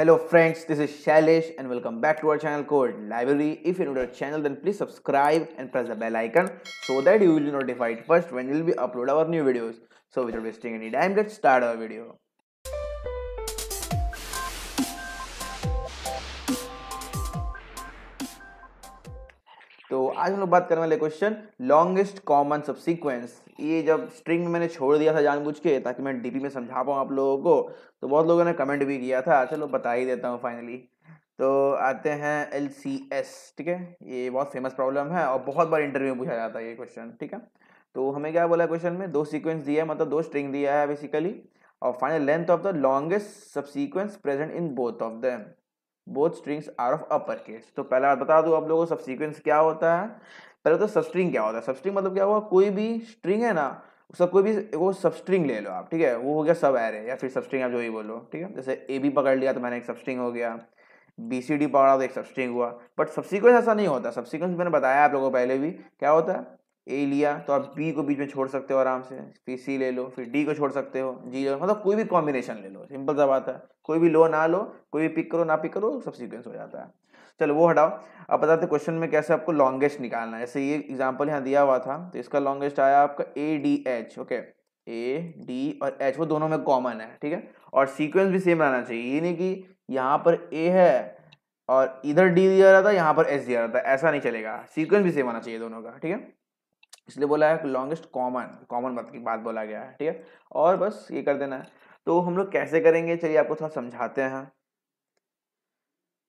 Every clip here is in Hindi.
Hello friends, this is Shailesh and welcome back to our channel called Library. If you're new to our channel then please subscribe and press the bell icon so that you will be notified first when we will be upload our new videos. So without wasting any time, let's start our video. तो आज हम लोग बात करने वाले question longest common subsequence ये जब स्ट्रिंग में मैंने छोड़ दिया था जानबूझ के ताकि मैं डीपी में समझा पाऊँ आप लोगों को तो बहुत लोगों ने कमेंट भी किया था चलो बता ही देता हूँ फाइनली तो आते हैं एल सी एस ठीक है ये बहुत फेमस प्रॉब्लम है और बहुत बार इंटरव्यू में पूछा जाता है ये क्वेश्चन ठीक है तो हमें क्या बोला क्वेश्चन में दो सीक्वेंस दिया है मतलब दो स्ट्रिंग दिया है बेसिकली और final length of the longest subsequence present in both of them both strings are of upper case तो पहला बता दूँ आप लोगों को सीक्वेंस क्या होता है पहले तो सबस्ट्रिंग क्या होता है सबस्ट्रिंग मतलब क्या हुआ कोई भी स्ट्रिंग है ना उसका कोई भी वो सबस्ट्रिंग ले लो आप ठीक है वो हो गया सब एरे या फिर सबस्ट्रिंग आप जो ही बोलो ठीक है जैसे ए बी पकड़ लिया तो मैंने एक सबस्ट्रिंग हो गया बी सी डी पकड़ा तो एक सबस्ट्रिंग हुआ बट सीक्वेंस ऐसा नहीं होता सीक्वेंस मैंने बताया आप लोगों को पहले भी क्या होता है ए लिया तो आप बी को बीच में छोड़ सकते हो आराम से फिर सी ले लो फिर डी को छोड़ सकते हो जी ले लो मतलब कोई भी कॉम्बिनेशन ले लो सिंपल सा बात है कोई भी लो ना लो कोई भी पिक करो ना पिक करो सब सीक्वेंस हो जाता है चलो वो हटाओ अब बताते क्वेश्चन में कैसे आपको लॉन्गेस्ट निकालना है जैसे ये एग्जाम्पल यहाँ दिया हुआ था तो इसका लॉन्गेस्ट आया आपका A D H okay A D और एच वो दोनों में कॉमन है ठीक है और सीक्वेंस भी सेम रहना चाहिए ये नहीं कि यहाँ पर ए है और इधर डी दिया रहा था यहाँ पर एच दिया रहा था ऐसा नहीं चलेगा सीक्वेंस भी सेम आना चाहिए दोनों का ठीक है इसलिए बोला है लॉन्गेस्ट कॉमन कॉमन मत की बात बोला गया है ठीक है और बस ये कर देना है तो हम लोग कैसे करेंगे चलिए आपको थोड़ा समझाते हैं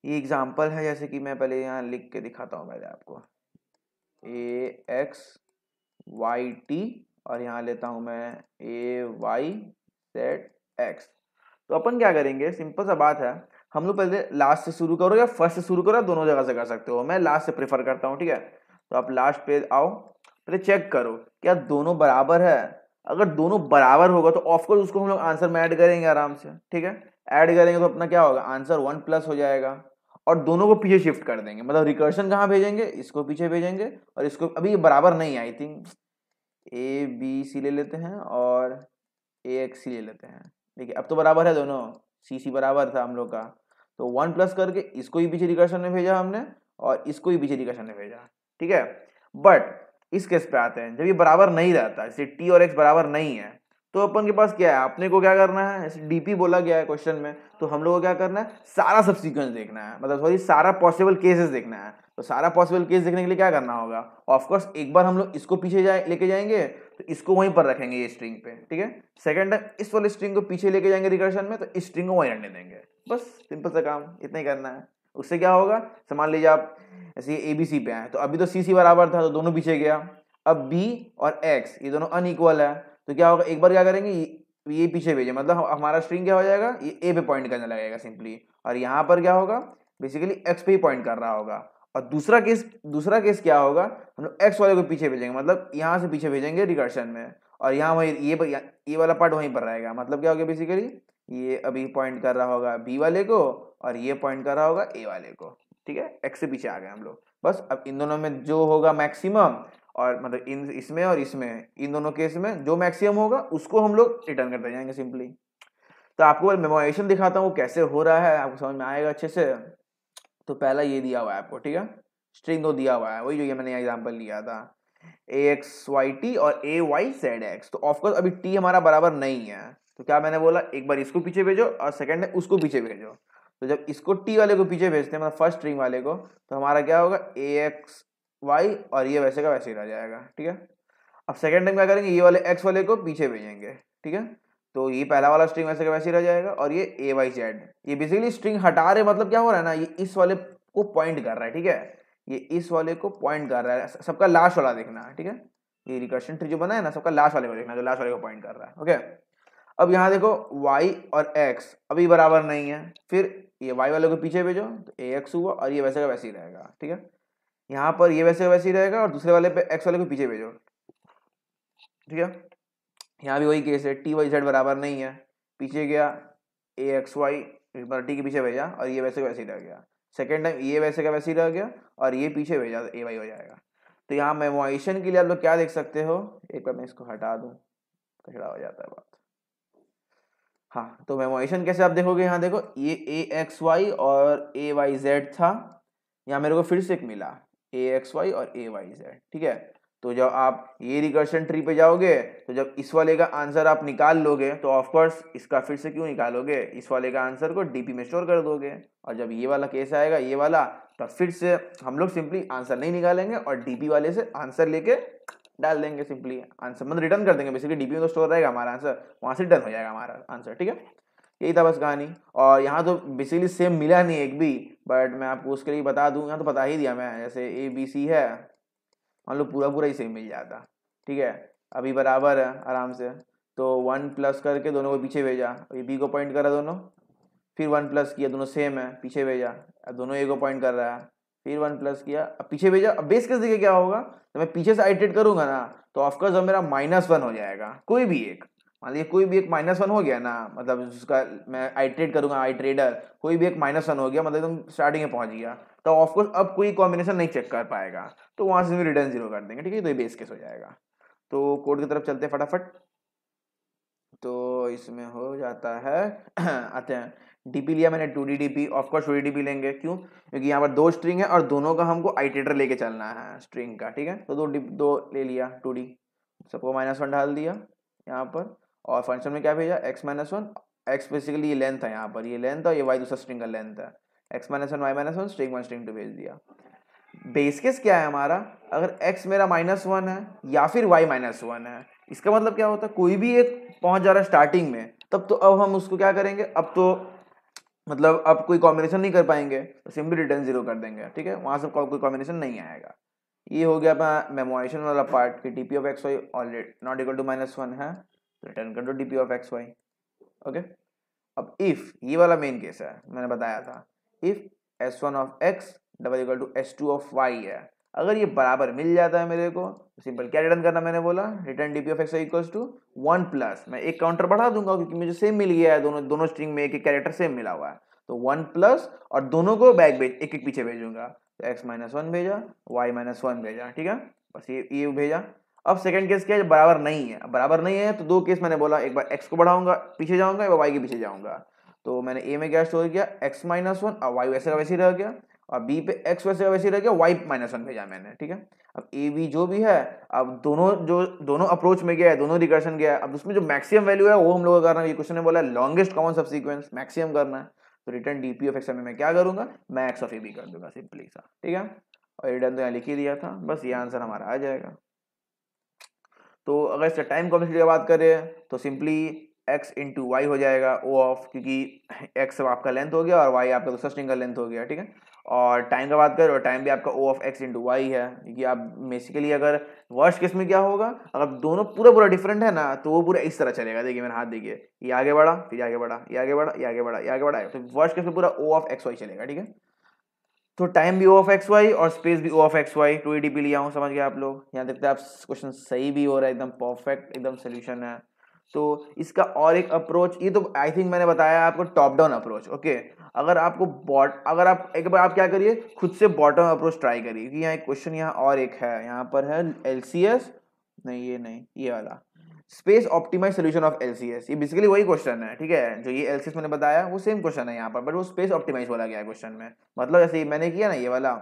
ये एग्जाम्पल है जैसे कि मैं पहले यहाँ लिख के दिखाता हूँ पहले आपको ए एक्स वाई टी और यहाँ लेता हूँ मैं ए वाई सेट एक्स तो अपन क्या करेंगे सिंपल सा बात है हम लोग पहले लास्ट से शुरू करो या फर्स्ट से शुरू करो दोनों जगह से कर सकते हो मैं लास्ट से प्रेफर करता हूँ ठीक है तो आप लास्ट पे आओ पहले चेक करो क्या दोनों बराबर है अगर दोनों बराबर होगा तो ऑफकोर्स उसको हम लोग आंसर में ऐड करेंगे आराम से ठीक है ऐड करेंगे तो अपना क्या होगा आंसर वन प्लस हो जाएगा और दोनों को पीछे शिफ्ट कर देंगे मतलब रिकर्शन कहाँ भेजेंगे इसको पीछे भेजेंगे और इसको अभी बराबर नहीं I think A B C ले लेते हैं और ए एक्स सी ले लेते हैं देखिए अब तो बराबर है दोनों सी सी बराबर था हम लोग का तो वन प्लस करके इसको ही पीछे रिकर्शन में भेजा हमने और इसको ही पीछे रिकर्शन में भेजा ठीक है बट इस केस पे आते हैं जब ये बराबर नहीं रहता जैसे टी और एक्स बराबर नहीं है तो अपन के पास क्या है अपने को क्या करना है जैसे डीपी बोला गया है क्वेश्चन में तो हम लोग को क्या करना है सारा सब सिक्वेंस देखना है मतलब सॉरी सारा पॉसिबल केसेस देखना है तो सारा पॉसिबल केस देखने के लिए क्या करना होगा ऑफकोर्स एक बार हम लोग इसको पीछे जाए लेके जाएंगे तो इसको वहीं पर रखेंगे ये स्ट्रिंग पे ठीक है सेकंड टाइम इस वाले स्ट्रिंग को पीछे लेके जाएंगे रिकर्शन में तो इस स्ट्रिंग को वहीं रहने देंगे बस सिंपल सा काम इतना ही करना है उससे क्या होगा समान लीजिए आप ऐसे ए बी सी पे आए तो अभी तो सी सी बराबर था तो दोनों पीछे गया अब बी और एक्स ये दोनों अनइक्वल है तो क्या होगा एक बार क्या करेंगे ये पीछे भेजे मतलब हमारा स्ट्रिंग क्या हो जाएगा ये ए पे पॉइंट करने लगेगा सिंपली और यहाँ पर क्या होगा बेसिकली एक्स पे ही पॉइंट कर रहा होगा और दूसरा केस दूसरा केस क्या होगा हम लोग एक्स वाले को पीछे भेजेंगे मतलब यहाँ से पीछे भेजेंगे रिकर्शन में और यहाँ वही ये ये वाला पार्ट वहीं पर रहेगा मतलब क्या हो गया बेसिकली ये अभी पॉइंट कर रहा होगा बी वाले को और ये पॉइंट कर रहा होगा ए वाले को ठीक है एक्स से पीछे आ गए हम लोग बस अब इन दोनों में जो होगा मैक्सिमम और मतलब इन इसमें और इसमें इन दोनों केस में जो मैक्सिमम होगा उसको हम लोग रिटर्न करते जाएंगे सिंपली तो आपको मेमोराइजेशन दिखाता हूँ कैसे हो रहा है आपको समझ में आएगा अच्छे से तो पहला ये दिया हुआ है आपको ठीक है स्ट्रिंग दो दिया हुआ है वही जो ये मैंने एग्जाम्पल लिया था ए एक्स वाई टी और ए वाई जेड एक्स तो ऑफकोर्स अभी टी हमारा बराबर नहीं है तो क्या मैंने बोला एक बार इसको पीछे भेजो और सेकेंड है उसको पीछे भेजो तो जब इसको टी वाले को पीछे भेजते हैं मतलब फर्स्ट स्ट्रिंग वाले को तो हमारा क्या होगा ए एक्स वाई और ये वैसे का वैसे ही रह जाएगा ठीक है अब सेकेंड टाइम क्या करेंगे ये वाले एक्स वाले को पीछे भेजेंगे ठीक है तो ये पहला वाला स्ट्रिंग वैसे का वैसे ही रह जाएगा और ये ए वाई जेड ये बेसिकली स्ट्रिंग हटा रहे मतलब क्या हो रहा है ना ये इस वाले को पॉइंट कर रहा है ठीक है ये इस वाले को पॉइंट कर रहा है सबका लास्ट वाला देखना है ठीक है ये रिकर्शन ट्री जो बना है ना सबका लास्ट वाले को देखना जो लास्ट वाले को पॉइंट कर रहा है ओके अब यहाँ देखो y और x अभी बराबर नहीं है फिर ये y वाले को पीछे भेजो तो ए एक्स हुआ और ये वैसे का वैसे ही रहेगा ठीक है यहाँ पर ये वैसे का वैसे ही रहेगा और दूसरे वाले पे एक्स वाले को पीछे भेजो ठीक है यहाँ भी वही केस है टी वाई जेड बराबर नहीं है पीछे गया ए एक्स वाई एक बार टी के पीछे भेजा और ये वैसे का वैसे ही रह गया सेकेंड टाइम ये वैसे का वैसे ही रह गया और ये पीछे भेजा ए वाई हो जाएगा तो यहाँ मेमोएशन के लिए आप लोग क्या देख सकते हो एक बार मैं इसको हटा दूँ कचड़ा हो जाता है बात हाँ तो मेमोएशन कैसे आप देखोगे यहाँ देखो ये ए एक्स वाई और ए वाई जेड था यहाँ मेरे को फिर से एक मिला ए एक्स वाई और ए वाई जेड ठीक है तो जब आप ये रिकर्शन ट्री पे जाओगे तो जब इस वाले का आंसर आप निकाल लोगे तो ऑफकोर्स इसका फिर से क्यों निकालोगे इस वाले का आंसर को डीपी में स्टोर कर दोगे और जब ये वाला केस आएगा ये वाला तो फिर से हम लोग सिंपली आंसर नहीं निकालेंगे और डीपी वाले से आंसर लेके डाल देंगे सिंपली आंसर मतलब रिटर्न कर देंगे बेसिकली डीपी में तो स्टोर रहेगा हमारा आंसर वहाँ से रिटर्न हो जाएगा हमारा आंसर ठीक है यही था बस कहानी और यहाँ तो बेसिकली सेम मिला नहीं एक भी बट मैं आपको उसके लिए बता दूँ यहाँ तो बता ही दिया मैं जैसे ए बी सी है मान लो पूरा पूरा इसे मिल जाता ठीक है अभी बराबर है आराम से तो वन प्लस करके दोनों को पीछे भेजा अभी बी को पॉइंट करा दोनों फिर वन प्लस किया दोनों सेम है पीछे भेजा दोनों ए को पॉइंट कर रहा है फिर वन प्लस किया अब पीछे भेजा अब बेस केस देखे क्या होगा तो मैं पीछे से आइटेट करूंगा ना तो ऑफकोर्स अब मेरा माइनस वन हो जाएगा कोई भी एक मान लीजिए कोई भी एक माइनस वन हो गया ना मतलब उसका मैं करूँगा करूंगा ट्रेडर कोई भी एक माइनस वन हो गया मतलब एकदम स्टार्टिंग में पहुंच गया तो ऑफकोर्स अब कोई कॉम्बिनेशन नहीं चेक कर पाएगा तो वहाँ से रिटर्न जीरो कर देंगे ठीक है तो ये बेस केस हो जाएगा तो कोड की तरफ चलते हैं फटाफट तो इसमें हो जाता है आते हैं डीपी लिया मैंने two D D P of course two D D P लेंगे क्यों क्योंकि यहाँ पर दो स्ट्रिंग है और दोनों का हमको आइटेटर लेके चलना है स्ट्रिंग का ठीक है तो दो डी दो ले लिया टू डी सबको माइनस वन डाल दिया यहाँ पर और फंक्शन में क्या भेजा X minus one X basically ये लेंथ है यहाँ पर ये लेंथ है ये वाई दूसरा स्ट्रिंग का लेंथ है X minus one Y minus one string one string two भेज दिया बेस केस क्या है हमारा अगर एक्स मेरा माइनस वन है या फिर वाई माइनस वन है इसका मतलब क्या होता है कोई भी एक पहुंच जा रहा है स्टार्टिंग में तब तो अब हम उसको क्या करेंगे अब तो मतलब अब कोई कॉम्बिनेशन नहीं कर पाएंगे तो सिंपली रिटर्न जीरो कर देंगे ठीक है वहाँ से कोई कॉम्बिनेशन नहीं आएगा ये हो गया अपना मेमोराइजेशन वाला पार्ट कि D P of X Y already not equal to minus one है रिटर्न तो कर दो D P of X Y okay अब इफ ये वाला मेन केस है मैंने बताया था if S one of X double equal to S two of Y है अगर ये बराबर मिल जाता है मेरे को सिंपल तो क्या रिटर्न करना मैंने बोला return D P of X equal to one plus मैं एक काउंटर बढ़ा दूंगा क्योंकि मुझे सेम मिल गया है दोनों दोनों स्ट्रिंग में एक एक कैरेक्टर सेम मिला हुआ है तो वन प्लस और दोनों को बैक भेज एक एक पीछे भेजूंगा तो एक्स माइनस वन भेजा वाई माइनस वन भेजा ठीक है बस ये ये भेजा अब सेकंड केस क्या है बराबर नहीं है बराबर नहीं है तो दो केस मैंने बोला एक बार एक्स को बढ़ाऊंगा पीछे जाऊंगा एक बार वाई के पीछे जाऊंगा तो मैंने ए में क्या स्टोर किया एक्स माइनस वन और वाई वैसे का वैसे रह गया और बी पे एक्स वैसे का वैसे रह गया वाई माइनस वन भेजा मैंने ठीक है अब ए बी जो भी है अब दोनों जो दोनों अप्रोच में गया है दोनों रिकर्शन गया है अब उसमें जो मैक्सिमम वैल्यू है वो हम लोग करना है ये क्वेश्चन ने बोला longest common subsequence maximum करना है तो return D P of X में मैं क्या करूंगा मैं एक्स ऑफ ए बी कर दूंगा सिंपली सा ठीक है और रिटर्न तो यहाँ लिख ही दिया था बस ये आंसर हमारा आ जाएगा तो अगर इससे टाइम कॉम्प्लेक्सिटी की बात करें तो सिंपली एक्स इंटू वाई हो जाएगा ओ ऑफ क्योंकि एक्स आपका लेंथ हो गया और वाई आपका दूसरा स्ट्रिंग का लेंथ हो गया ठीक है और टाइम का बात करें और टाइम भी आपका O of x into Y है क्योंकि आप बेसिकली अगर वर्ष किस में क्या होगा अगर दोनों पूरा पूरा डिफरेंट है ना तो वो पूरा इस तरह चलेगा देखिए मेरा हाथ देखिए ये आगे बढ़ा फिर आगे बढ़ा ये आगे बढ़ा ये आगे बढ़ा ये आगे बढ़ा तो वर्ष किस में पूरा ओ ऑफ एक्स वाई चलेगा ठीक है तो टाइम भी ओ ऑफ एक्स वाई और स्पेस भी O of X Y two E D P लिया हूँ समझ गया आप लोग यहाँ देखते हैं तो आप क्वेश्चन सही भी हो रहा है एकदम परफेक्ट एकदम सोल्यूशन है तो इसका और एक अप्रोच ये तो आई थिंक मैंने बताया आपको टॉप डाउन अप्रोच ओके अगर आपको बॉट अगर आप एक बार आप क्या करिए खुद से बॉटम अप्रोच ट्राई करिए क्योंकि यहाँ एक क्वेश्चन यहाँ और एक है यहाँ पर है एल नहीं ये नहीं ये वाला space optimise solution of L ये बेसिकली वही क्वेश्चन है ठीक है जो ये एल मैंने बताया वो सेम क्वेश्चन है यहाँ पर बट वो स्पेस ऑप्टिमाइज बोला गया है क्वेश्चन में मतलब जैसे मैंने किया ना ये वाला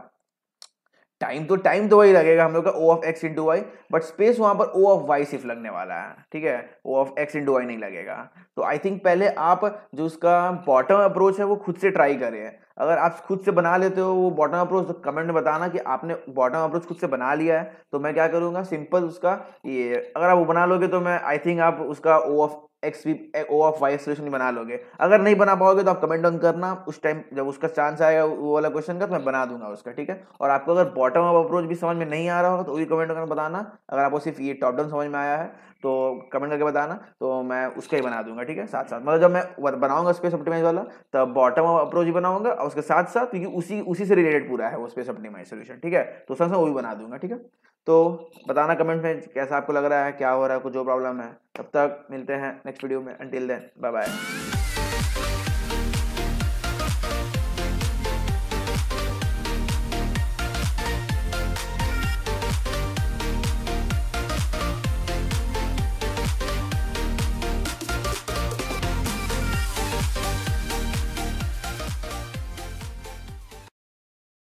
टाइम तो टाइम तो वही लगेगा हम लोग का O of x into y but space वहां पर ओ ऑफ वाई सिर्फ लगने वाला है ठीक है O of x into y नहीं लगेगा तो आई थिंक पहले आप जो उसका बॉटम अप्रोच है वो खुद से ट्राई करें अगर आप खुद से बना लेते हो वो बॉटम अप्रोच तो कमेंट में बताना कि आपने बॉटम अप्रोच खुद से बना लिया है तो मैं क्या करूँगा सिंपल उसका ये अगर आप वो बना लोगे तो मैं आई थिंक आप उसका O of x v O of y solution बना लोगे अगर नहीं बना पाओगे तो आप कमेंट ऑन करना उस टाइम जब उसका चांस आएगा वो वाला क्वेश्चन का तो मैं बना दूंगा उसका ठीक है और आपको अगर बॉटम ऑफ अप्रोच भी समझ में नहीं आ रहा हो तो वही कमेंट करना बताना अगर आपको सिर्फ ये टॉप डाउन समझ में आया है तो कमेंट करके बताना तो मैं उसका ही बना दूंगा ठीक है साथ साथ मतलब जब मैं बनाऊंगा स्पेस ऑप्टिमाइज वाला तो बॉटम ऑफ अप्रोच भी बनाऊंगा और उसके साथ साथ क्योंकि उसी उसी से रिलेटेड पूरा है वो स्पेस ऑप्टिमाइज सोल्यूशन ठीक है तो सर वो भी बना दूंगा ठीक है तो बताना कमेंट में कैसा आपको लग रहा है क्या हो रहा है कुछ जो प्रॉब्लम है तब तक मिलते हैं नेक्स्ट वीडियो में अंटिल देन बाय बाय